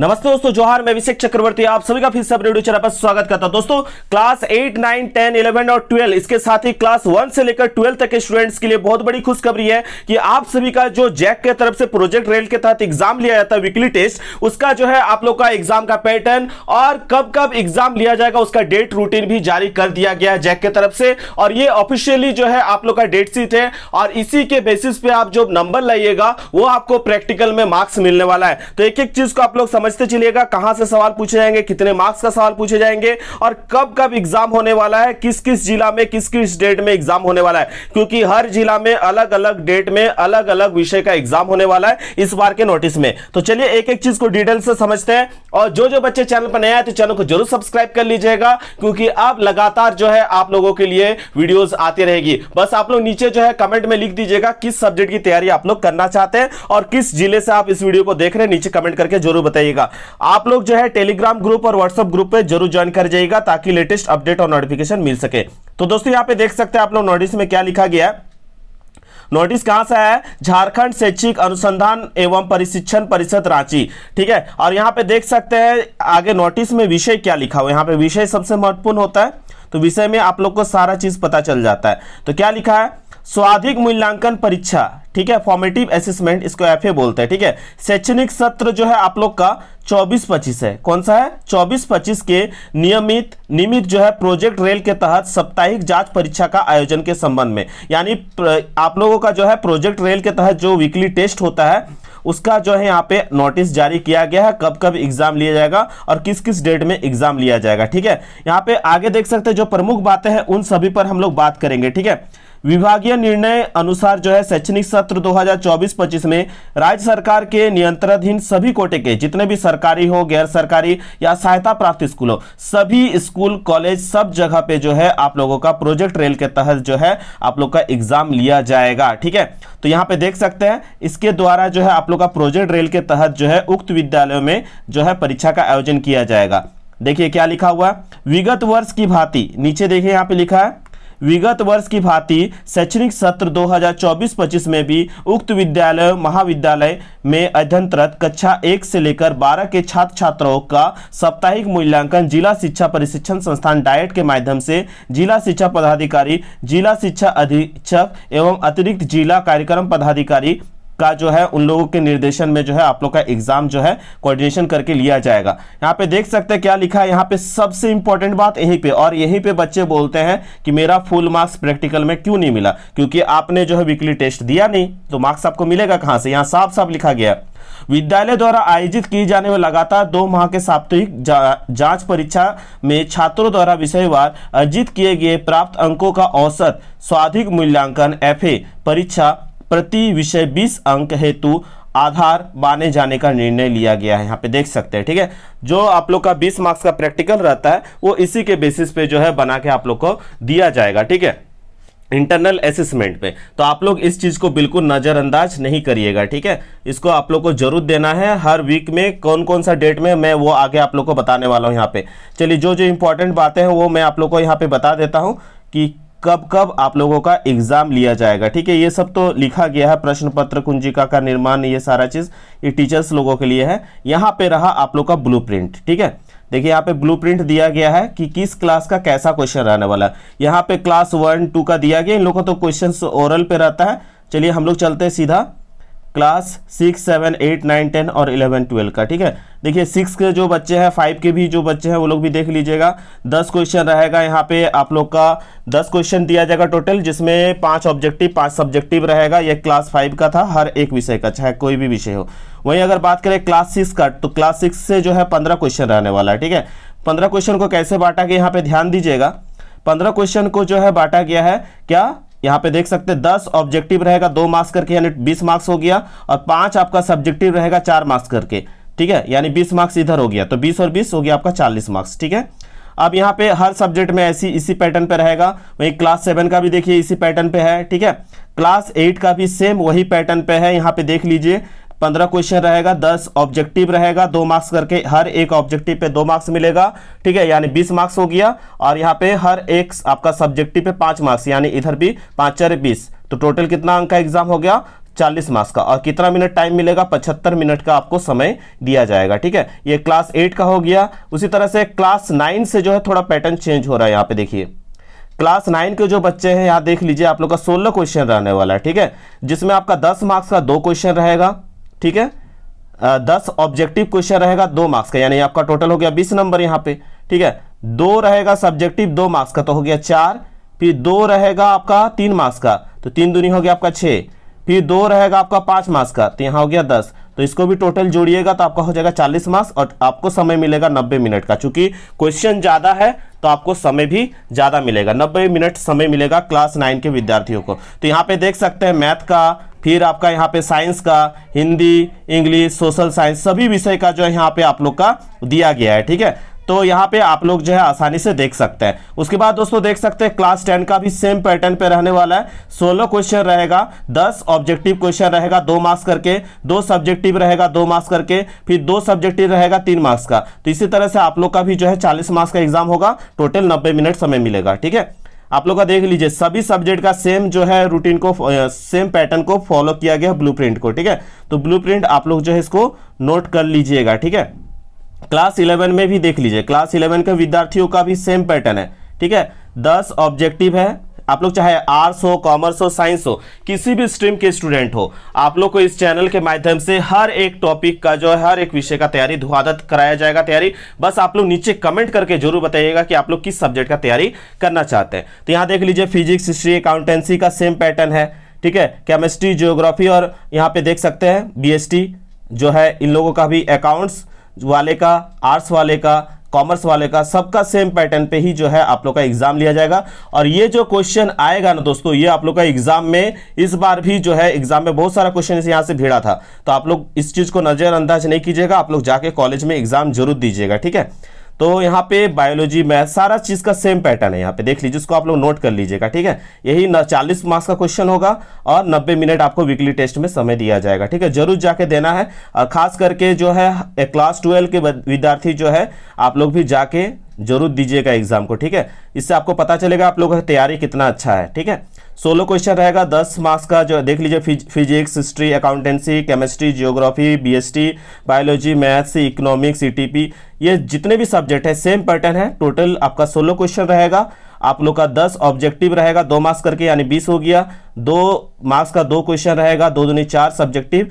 नमस्ते दोस्तों जोहार मैं अभिषेक चक्रवर्ती आप सभी का फिर सब रेडियो चैनल पर स्वागत करता हूं दोस्तों class eight nine ten eleven और ट्वेल्व इसके साथ ही क्लास वन से लेकर ट्वेल्व तक के स्टूडेंट्स के लिए बहुत बड़ी खुशखबरी है कि आप सभी का जो जैक के तरफ से प्रोजेक्ट रेल के तहत एग्जाम लिया जाता है वीकली टेस्ट उसका जो है आप लोग का एग्जाम का पैटर्न और कब कब एग्जाम लिया जाएगा उसका डेट रूटीन भी जारी कर दिया गया है जैक के तरफ से और ये ऑफिशियली जो है आप लोग का डेट सीट है और इसी के बेसिस पे आप जो नंबर लाइएगा वो आपको प्रैक्टिकल में मार्क्स मिलने वाला है तो एक एक चीज को आप लोग समझ समझते चलिएगा कहां से सवाल पूछे जाएंगे कितने मार्क्स का सवाल पूछे जाएंगे और कब कब एग्जाम होने वाला है किस किस जिला में किस किस डेट में एग्जाम होने वाला है क्योंकि हर जिला में अलग अलग डेट में अलग अलग विषय का एग्जाम होने वाला है इस बार के नोटिस में तो चलिए एक एक चीज को डिटेल से समझते हैं और जो जो बच्चे चैनल पर नए आए तो चैनल को जरूर सब्सक्राइब कर लीजिएगा क्योंकि अब लगातार जो है आप लोगों के लिए वीडियोस आती रहेगी बस आप लोग नीचे जो है कमेंट में लिख दीजिएगा किस सब्जेक्ट की तैयारी आप लोग करना चाहते हैं और किस जिले से आप इस वीडियो को देख रहे हैं नीचे कमेंट करके जरूर बताइएगा रखिएगा आप लोग जो है टेलीग्राम ग्रुप और व्हाट्सएप ग्रुप पे जरूर ज्वाइन कर जाइएगा ताकि लेटेस्ट अपडेट और नोटिफिकेशन मिल सके तो दोस्तों यहाँ पे देख सकते हैं आप लोग नोटिस में क्या लिखा गया है नोटिस कहां से आया है झारखंड शैक्षिक अनुसंधान एवं प्रशिक्षण परिषद रांची ठीक है और यहां पे देख सकते हैं आगे नोटिस में विषय क्या लिखा हुआ यहां पे विषय सबसे महत्वपूर्ण होता है तो विषय में आप लोग को सारा चीज़ पता चल जाता है तो क्या लिखा है स्वाधिक मूल्यांकन परीक्षा ठीक है फॉर्मेटिव असेसमेंट इसको एफ बोलते हैं ठीक है शैक्षणिक सत्र जो है आप लोग का 24 पच्चीस है कौन सा है 24 पच्चीस के नियमित नियमित जो है प्रोजेक्ट रेल के तहत साप्ताहिक जांच परीक्षा का आयोजन के संबंध में यानी आप लोगों का जो है प्रोजेक्ट रेल के तहत जो वीकली टेस्ट होता है उसका जो है यहाँ पे नोटिस जारी किया गया है कब कब एग्जाम लिया जाएगा और किस किस डेट में एग्जाम लिया जाएगा ठीक है यहाँ पे आगे देख सकते हैं जो प्रमुख बातें हैं उन सभी पर हम लोग बात करेंगे ठीक है विभागीय निर्णय अनुसार जो है शैक्षणिक सत्र 2024-25 में राज्य सरकार के नियंत्रणाधीन सभी कोटे के जितने भी सरकारी हो गैर सरकारी या सहायता प्राप्त स्कूल हो सभी स्कूल कॉलेज सब जगह पे जो है आप लोगों का प्रोजेक्ट रेल के तहत जो है आप लोग का एग्जाम लिया जाएगा ठीक है तो यहाँ पे देख सकते हैं इसके द्वारा जो है आप लोग का प्रोजेक्ट रेल के तहत जो है उक्त विद्यालयों में जो है परीक्षा का आयोजन किया जाएगा देखिए क्या लिखा हुआ विगत वर्ष की भांति नीचे देखिए यहाँ पे लिखा है विगत वर्ष की भांति शैक्षणिक सत्र 2024-25 में भी उक्त विद्यालय महाविद्यालय में अध्ययनरत कक्षा एक से लेकर बारह के छात्र छात्राओं का साप्ताहिक मूल्यांकन जिला शिक्षा प्रशिक्षण संस्थान डायट के माध्यम से जिला शिक्षा पदाधिकारी जिला शिक्षा अधीक्षक एवं अतिरिक्त जिला कार्यक्रम पदाधिकारी का जो है उन लोगों के निर्देशन में जो है आप लोग का एग्जाम जो है कोऑर्डिनेशन करके लिया जाएगा यहाँ पे देख सकते हैं क्या लिखा है यहाँ पे सबसे इंपॉर्टेंट बात यहीं पे और यहीं पे बच्चे बोलते हैं कि मेरा फुल मार्क्स प्रैक्टिकल में क्यों नहीं मिला क्योंकि आपने जो है वीकली टेस्ट दिया नहीं तो मार्क्स आपको मिलेगा कहाँ से यहाँ साफ साफ लिखा गया विद्यालय द्वारा आयोजित की जाने वाली लगातार दो माह के साप्ताहिक जांच परीक्षा में छात्रों द्वारा विषयवार अर्जित किए गए प्राप्त अंकों का औसत स्वाधिक मूल्यांकन एफ परीक्षा प्रति विषय 20 अंक हेतु आधार माने जाने का निर्णय लिया गया है यहाँ पे देख सकते हैं ठीक है जो आप लोग का 20 मार्क्स का प्रैक्टिकल रहता है वो इसी के बेसिस पे जो है बना के आप लोग को दिया जाएगा ठीक है इंटरनल असेसमेंट पे तो आप लोग इस चीज़ को बिल्कुल नज़रअंदाज नहीं करिएगा ठीक है इसको आप लोग को जरूर देना है हर वीक में कौन कौन सा डेट में मैं वो आगे आप लोग को बताने वाला हूँ यहाँ पे चलिए जो जो इंपॉर्टेंट बातें हैं वो मैं आप लोग को यहाँ पे बता देता हूँ कि कब कब आप लोगों का एग्जाम लिया जाएगा ठीक है ये सब तो लिखा गया है प्रश्न पत्र कुंजिका का निर्माण ये सारा चीज़ ये टीचर्स लोगों के लिए है यहाँ पे रहा आप लोग का ब्लू ठीक है देखिए यहाँ पे ब्लू दिया गया है कि किस क्लास का कैसा क्वेश्चन रहने वाला है यहाँ पे क्लास वन टू का दिया गया इन लोगों का तो क्वेश्चन ओरल पे रहता है चलिए हम लोग चलते हैं सीधा class six seven eight nine ten और इलेवन ट्वेल्व का ठीक है देखिए सिक्स के जो बच्चे हैं फाइव के भी जो बच्चे हैं वो लोग भी देख लीजिएगा दस क्वेश्चन रहेगा यहाँ पे आप लोग का दस क्वेश्चन दिया जाएगा टोटल जिसमें पांच ऑब्जेक्टिव पांच सब्जेक्टिव रहेगा यह क्लास फाइव का था हर एक विषय का चाहे कोई भी विषय हो वहीं अगर बात करें क्लास सिक्स का तो क्लास सिक्स से जो है पंद्रह क्वेश्चन रहने वाला है ठीक है पंद्रह क्वेश्चन को कैसे बांटा गया यहाँ पे ध्यान दीजिएगा पंद्रह क्वेश्चन को जो है बांटा गया है क्या यहाँ पे देख सकते हैं दस ऑब्जेक्टिव रहेगा दो मार्क्स करके यानी बीस मार्क्स हो गया और पांच आपका सब्जेक्टिव रहेगा चार मार्क्स करके ठीक है यानी बीस मार्क्स इधर हो गया तो बीस और बीस हो गया आपका चालीस मार्क्स ठीक है अब यहाँ पे हर सब्जेक्ट में ऐसी इसी पैटर्न पे रहेगा वहीं क्लास सेवन का भी देखिए इसी पैटर्न पे है ठीक है क्लास एट का भी सेम वही पैटर्न पे है यहाँ पे देख लीजिए पंद्रह क्वेश्चन रहेगा दस ऑब्जेक्टिव रहेगा दो मार्क्स करके हर एक ऑब्जेक्टिव पे दो मार्क्स मिलेगा ठीक है यानी बीस मार्क्स हो गया और यहाँ पे हर एक आपका सब्जेक्टिव पे पाँच मार्क्स यानी इधर भी पाँच चार बीस तो टोटल कितना अंक का एग्जाम हो गया चालीस मार्क्स का और कितना मिनट टाइम मिलेगा पचहत्तर मिनट का आपको समय दिया जाएगा ठीक है ये क्लास एट का हो गया उसी तरह से क्लास नाइन से जो है थोड़ा पैटर्न चेंज हो रहा है यहाँ पे देखिए क्लास नाइन के जो बच्चे हैं यहाँ देख लीजिए आप लोग का सोलह क्वेश्चन रहने वाला है ठीक है जिसमें आपका दस मार्क्स का दो क्वेश्चन रहेगा ठीक है दस ऑब्जेक्टिव क्वेश्चन रहेगा दो मार्क्स का यानी आपका टोटल हो गया बीस नंबर यहाँ पे ठीक है दो रहेगा सब्जेक्टिव दो मार्क्स का तो हो गया चार फिर दो रहेगा आपका तीन मार्क्स का तो तीन दूनी हो गया आपका छः फिर दो रहेगा आपका पाँच मार्क्स का तो यहाँ हो गया दस तो इसको भी टोटल जोड़िएगा तो आपका हो जाएगा चालीस मार्क्स और आपको समय मिलेगा नब्बे मिनट का चूंकि क्वेश्चन ज़्यादा है तो आपको समय भी ज़्यादा मिलेगा नब्बे मिनट समय मिलेगा क्लास नाइन के विद्यार्थियों को तो यहाँ पे देख सकते हैं मैथ का फिर आपका यहाँ पे साइंस का हिंदी इंग्लिश सोशल साइंस सभी विषय का जो है यहाँ पे आप लोग का दिया गया है ठीक है तो यहाँ पे आप लोग जो है आसानी से देख सकते हैं उसके बाद दोस्तों देख सकते हैं क्लास टेन का भी सेम पैटर्न पे रहने वाला है सोलह क्वेश्चन रहेगा दस ऑब्जेक्टिव क्वेश्चन रहेगा दो मार्क्स करके दो सब्जेक्टिव रहेगा दो मार्क्स करके फिर दो सब्जेक्टिव रहेगा तीन मार्क्स का तो इसी तरह से आप लोग का भी जो है चालीस मार्क्स का एग्जाम होगा टोटल नब्बे मिनट समय मिलेगा ठीक है आप लोग का देख लीजिए सभी सब्जेक्ट का सेम जो है रूटीन को सेम पैटर्न को फॉलो किया गया ब्लूप्रिंट को ठीक है तो ब्लूप्रिंट आप लोग जो है इसको नोट कर लीजिएगा ठीक है क्लास इलेवन में भी देख लीजिए क्लास इलेवन के विद्यार्थियों का भी सेम पैटर्न है ठीक है दस ऑब्जेक्टिव है आप लोग चाहे आर्ट्स हो कॉमर्स हो साइंस हो किसी भी स्ट्रीम के स्टूडेंट हो आप लोग को इस चैनल के माध्यम से हर एक टॉपिक का जो है हर एक विषय का तैयारी धुआदत कराया जाएगा तैयारी बस आप लोग नीचे कमेंट करके जरूर बताइएगा कि आप लोग किस सब्जेक्ट का तैयारी करना चाहते हैं तो यहाँ देख लीजिए फिजिक्स हिस्ट्री अकाउंटेंसी का सेम पैटर्न है ठीक है केमिस्ट्री जियोग्राफी और यहाँ पे देख सकते हैं बी जो है इन लोगों का भी अकाउंट्स वाले का आर्ट्स वाले का कॉमर्स वाले का सबका सेम पैटर्न पे ही जो है आप लोग का एग्जाम लिया जाएगा और ये जो क्वेश्चन आएगा ना दोस्तों ये आप लोग का एग्जाम में इस बार भी जो है एग्जाम में बहुत सारा क्वेश्चन यहाँ से भिड़ा था तो आप लोग इस चीज़ को नज़रअंदाज नहीं कीजिएगा आप लोग जाके कॉलेज में एग्जाम जरूर दीजिएगा ठीक है तो यहाँ पे बायोलॉजी मैथ सारा चीज़ का सेम पैटर्न है यहाँ पे देख लीजिए इसको आप लोग नोट कर लीजिएगा ठीक है यही चालीस मार्क्स का क्वेश्चन होगा और नब्बे मिनट आपको वीकली टेस्ट में समय दिया जाएगा ठीक है जरूर जाके देना है और खास करके जो है क्लास ट्वेल्व के विद्यार्थी जो है आप लोग भी जाके जरूर दीजिएगा एग्जाम को ठीक है इससे आपको पता चलेगा आप लोगों का तैयारी कितना अच्छा है ठीक है सोलह क्वेश्चन रहेगा दस मार्क्स का जो देख लीजिए physics history accountancy chemistry geography BST biology maths economics ई ये जितने भी सब्जेक्ट है सेम पैटर्न है टोटल आपका सोलह क्वेश्चन रहेगा आप लोग का दस ऑब्जेक्टिव रहेगा दो मार्क्स करके यानी बीस हो गया दो मार्क्स का दो क्वेश्चन रहेगा दो दूनी चार सब्जेक्टिव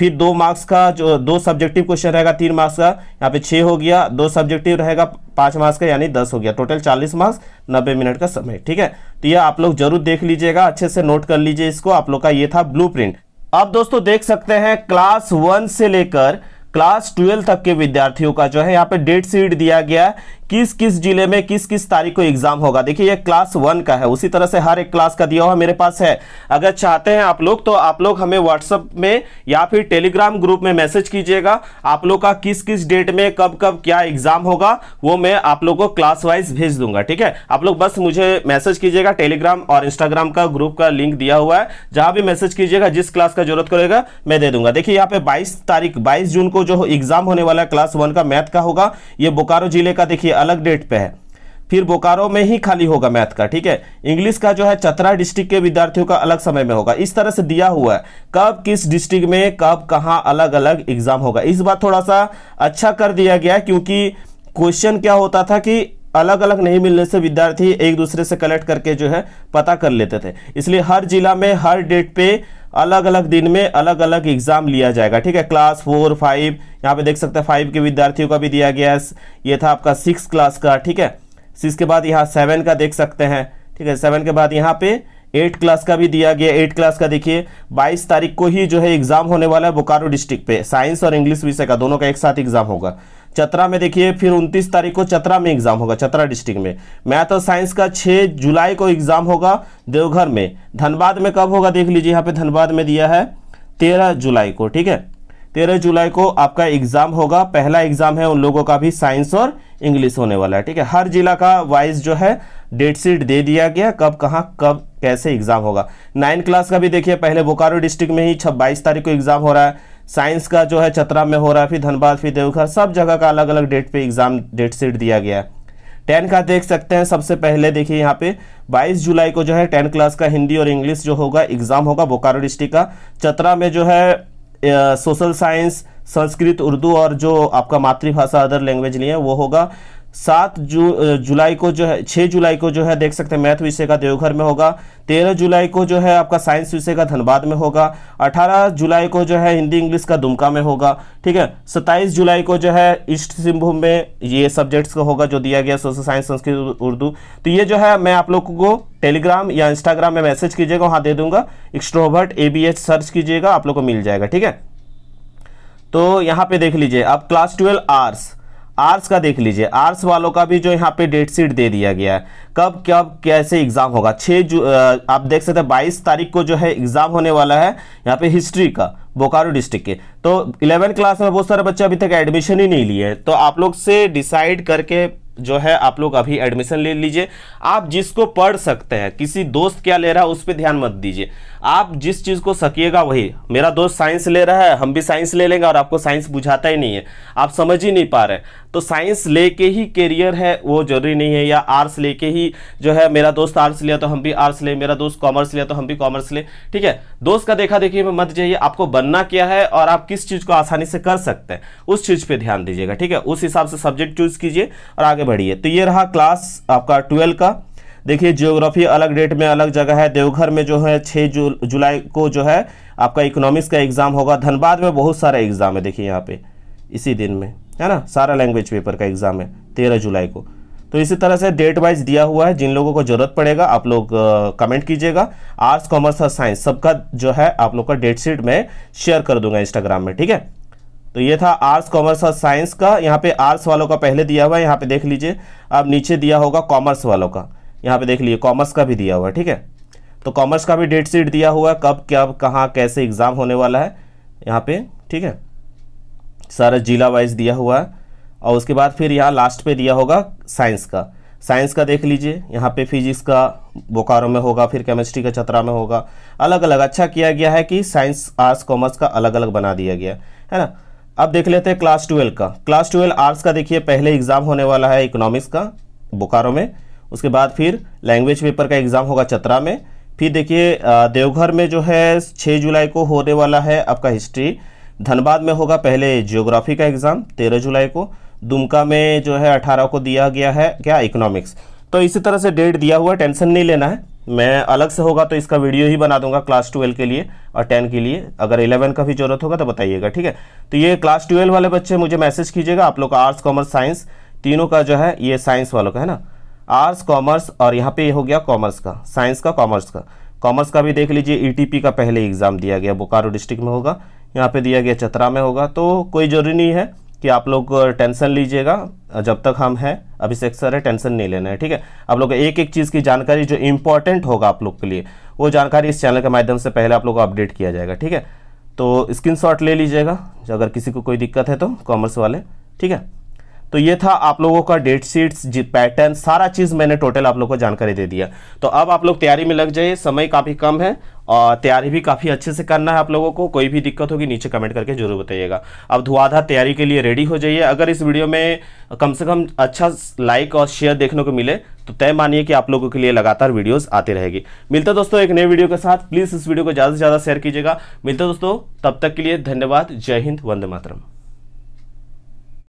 फिर दो मार्क्स का जो दो सब्जेक्टिव क्वेश्चन रहेगा तीन मार्क्स का यहाँ पे छः हो गया दो सब्जेक्टिव रहेगा पाँच मार्क्स का यानी दस हो गया टोटल चालीस मार्क्स नब्बे मिनट का समय ठीक है तो ये आप लोग जरूर देख लीजिएगा अच्छे से नोट कर लीजिए इसको आप लोग का ये था ब्लू प्रिंट अब दोस्तों देख सकते हैं क्लास वन से लेकर क्लास ट्वेल्व तक के विद्यार्थियों का जो है यहाँ पे डेट शीट दिया गया है किस किस जिले में किस किस तारीख को एग्जाम होगा देखिए ये क्लास वन का है उसी तरह से हर एक क्लास का दिया हुआ मेरे पास है अगर चाहते हैं आप लोग तो आप लोग हमें व्हाट्सअप में या फिर टेलीग्राम ग्रुप में मैसेज कीजिएगा आप लोग का किस किस डेट में कब कब क्या एग्जाम होगा वो मैं आप लोग को क्लास वाइज भेज दूंगा ठीक है आप लोग बस मुझे मैसेज कीजिएगा टेलीग्राम और इंस्टाग्राम का ग्रुप का लिंक दिया हुआ है जहां भी मैसेज कीजिएगा जिस क्लास का जरूरत करेगा मैं दे दूंगा देखिए यहाँ पे बाईस तारीख बाईस जून को जो एग्जाम होने वाला है क्लास वन का मैथ का होगा ये बोकारो जिले का देखिए अलग डेट पे है फिर बोकारो में ही खाली होगा मैथ का ठीक है इंग्लिश का जो है चतरा डिस्ट्रिक्ट के विद्यार्थियों का अलग समय में होगा इस तरह से दिया हुआ है कब किस डिस्ट्रिक्ट में कब कहाँ अलग अलग एग्जाम होगा इस बार थोड़ा सा अच्छा कर दिया गया क्योंकि क्वेश्चन क्या होता था कि अलग अलग नहीं मिलने से विद्यार्थी एक दूसरे से कलेक्ट करके जो है पता कर लेते थे इसलिए हर जिला में हर डेट पे अलग अलग दिन में अलग अलग एग्जाम लिया जाएगा ठीक है क्लास फोर फाइव यहाँ पे देख सकते हैं फाइव के विद्यार्थियों का भी दिया गया है ये था आपका सिक्स क्लास का ठीक है सिक्स के बाद यहाँ सेवन का देख सकते हैं ठीक है सेवन के बाद यहाँ पे एट क्लास का भी दिया गया एट क्लास का देखिए बाईस तारीख को ही जो है एग्जाम होने वाला है बोकारो डिस्ट्रिक्ट पे साइंस और इंग्लिश विषय का दोनों का एक साथ एग्जाम होगा चतरा में देखिए फिर उनतीस तारीख को चतरा में एग्जाम होगा चतरा डिस्ट्रिक्ट में मैथ और साइंस का 6 जुलाई को एग्जाम होगा देवघर में धनबाद में कब होगा देख लीजिए यहाँ पे धनबाद में दिया है तेरह जुलाई को ठीक है तेरह जुलाई को आपका एग्जाम होगा पहला एग्जाम है उन लोगों का भी साइंस और इंग्लिश होने वाला है ठीक है हर जिला का वाइज जो है डेट शीट दे दिया गया कब कहाँ कब कैसे एग्जाम होगा नाइन्थ क्लास का भी देखिए पहले बोकारो डिस्ट्रिक्ट में ही छब्बाईस तारीख को एग्जाम हो रहा है साइंस का जो है चतरा में हो रहा है फिर धनबाद फिर देवघर सब जगह का अलग अलग डेट पे एग्ज़ाम डेट सीट दिया गया है टेन का देख सकते हैं सबसे पहले देखिए यहाँ पे 22 जुलाई को जो है टेन क्लास का हिंदी और इंग्लिश जो होगा एग्ज़ाम होगा बोकारो डिस्ट्रिक्ट का चतरा में जो है सोशल साइंस संस्कृत उर्दू और जो आपका मातृभाषा अदर लैंग्वेज लिए वो होगा सात जू जुलाई को जो है छः जुलाई को जो है देख सकते हैं मैथ विषय का देवघर में होगा तेरह जुलाई को जो है आपका साइंस विषय का धनबाद में होगा अठारह जुलाई को जो है हिंदी इंग्लिश का दुमका में होगा ठीक है सत्ताईस जुलाई को जो है ईस्ट सिंहभूम में ये सब्जेक्ट्स का होगा जो दिया गया सोशल साइंस संस्कृत उर्दू तो ये जो है मैं आप लोगों को टेलीग्राम या इंस्टाग्राम में मैसेज कीजिएगा वहाँ दे दूंगा एक्स्ट्रोवर्ट ए सर्च कीजिएगा आप लोग को मिल जाएगा ठीक है तो यहाँ पे देख लीजिए आप क्लास ट्वेल्व आर्स आर्ट्स का देख लीजिए आर्ट्स वालों का भी जो यहाँ पे डेट शीट दे दिया गया है कब कब कैसे एग्ज़ाम होगा छः जू आप देख सकते हैं बाईस तारीख को जो है एग्ज़ाम होने वाला है यहाँ पे हिस्ट्री का बोकारो डिस्ट्रिक्ट के तो इलेवन क्लास में बहुत सारे बच्चे अभी तक एडमिशन ही नहीं लिए हैं तो आप लोग से डिसाइड करके जो है आप लोग अभी एडमिशन ले लीजिए आप जिसको पढ़ सकते हैं किसी दोस्त क्या ले रहा है उस पर ध्यान मत दीजिए आप जिस चीज़ को सकिएगा वही मेरा दोस्त साइंस ले रहा है हम भी साइंस ले लेंगे और आपको साइंस बुझाता ही नहीं है आप समझ ही नहीं पा रहे तो साइंस लेके ही करियर है वो जरूरी नहीं है या आर्ट्स लेके ही जो है मेरा दोस्त आर्ट्स लिया तो हम भी आर्ट्स ले मेरा दोस्त कॉमर्स लिया तो हम भी कॉमर्स ले ठीक है दोस्त का देखा देखिए मैं मत जाइए आपको बनना क्या है और आप किस चीज़ को आसानी से कर सकते हैं उस चीज़ पर ध्यान दीजिएगा ठीक है उस हिसाब से सब्जेक्ट चूज कीजिए और आगे बढ़िए तो ये रहा क्लास आपका ट्वेल्व का देखिए जियोग्राफी अलग डेट में अलग जगह है देवघर में जो है छः जु, जुलाई को जो है आपका इकोनॉमिक्स का एग्ज़ाम होगा धनबाद में बहुत सारे एग्ज़ाम है देखिए यहाँ पे इसी दिन में है ना सारा लैंग्वेज पेपर का एग्जाम है तेरह जुलाई को तो इसी तरह से डेट वाइज दिया हुआ है जिन लोगों को जरूरत पड़ेगा आप लोग कमेंट कीजिएगा आर्ट्स कॉमर्स और साइंस सबका जो है आप लोग का डेट शीट मैं शेयर कर दूंगा इंस्टाग्राम में ठीक है तो ये था आर्ट्स कॉमर्स और साइंस का यहाँ पे आर्ट्स वालों का पहले दिया हुआ है यहाँ पे देख लीजिए अब नीचे दिया होगा कॉमर्स वालों का यहाँ पे देख लीजिए कॉमर्स का भी दिया हुआ है ठीक है तो कॉमर्स का भी डेट शीट दिया हुआ है कब क्या कहाँ कैसे एग्ज़ाम होने वाला है यहाँ पे ठीक है सारा जिला वाइज दिया हुआ है और उसके बाद फिर यहाँ लास्ट पे दिया होगा साइंस का साइंस का देख लीजिए यहाँ पे फिजिक्स का बोकारो में होगा फिर केमिस्ट्री का चतरा में होगा अलग अलग अच्छा किया गया है कि साइंस आर्ट्स कॉमर्स का अलग अलग बना दिया गया है ना अब देख लेते हैं क्लास ट्वेल्व का क्लास ट्वेल्व आर्ट्स का देखिए पहले एग्ज़ाम होने वाला है इकोनॉमिक्स का बोकारो में उसके बाद फिर लैंग्वेज पेपर का एग्ज़ाम होगा चतरा में फिर देखिए देवघर में जो है छः जुलाई को होने वाला है आपका हिस्ट्री धनबाद में होगा पहले जियोग्राफी का एग्ज़ाम तेरह जुलाई को दुमका में जो है अठारह को दिया गया है क्या इकोनॉमिक्स तो इसी तरह से डेट दिया हुआ है टेंशन नहीं लेना है मैं अलग से होगा तो इसका वीडियो ही बना दूंगा क्लास ट्वेल्व के लिए और टेन के लिए अगर इलेवन का भी जरूरत होगा तो बताइएगा ठीक है तो ये क्लास ट्वेल्व वाले बच्चे मुझे मैसेज कीजिएगा आप लोग का आर्ट्स कॉमर्स साइंस तीनों का जो है ये साइंस वालों का है ना आर्ट्स कॉमर्स और यहाँ पे हो गया कॉमर्स का साइंस का कॉमर्स का कॉमर्स का भी देख लीजिए ई e का पहले एग्ज़ाम दिया गया बोकारो डिस्ट्रिक्ट में होगा यहाँ पे दिया गया चतरा में होगा तो कोई ज़रूरी नहीं है कि आप लोग टेंशन लीजिएगा जब तक हम हैं अभिषेक सर है टेंशन नहीं लेना है ठीक है आप लोग एक एक चीज़ की जानकारी जो इम्पोर्टेंट होगा आप लोग के लिए वो जानकारी इस चैनल के माध्यम से पहले आप लोग को अपडेट किया जाएगा ठीक है तो स्क्रीन ले लीजिएगा अगर किसी को कोई दिक्कत है तो कॉमर्स वाले ठीक है तो ये था आप लोगों का डेट शीट्स पैटर्न सारा चीज़ मैंने टोटल आप लोगों को जानकारी दे दिया तो अब आप लोग तैयारी में लग जाइए समय काफ़ी कम है और तैयारी भी काफ़ी अच्छे से करना है आप लोगों को कोई भी दिक्कत होगी नीचे कमेंट करके जरूर बताइएगा अब धुआधार तैयारी के लिए रेडी हो जाइए अगर इस वीडियो में कम से कम अच्छा लाइक और शेयर देखने को मिले तो तय मानिए कि आप लोगों के लिए लगातार वीडियोस आते रहेगी मिलता दोस्तों एक नए वीडियो के साथ प्लीज़ इस वीडियो को ज़्यादा से ज़्यादा शेयर कीजिएगा मिलता दोस्तों तब तक के लिए धन्यवाद जय हिंद वंदे मातरम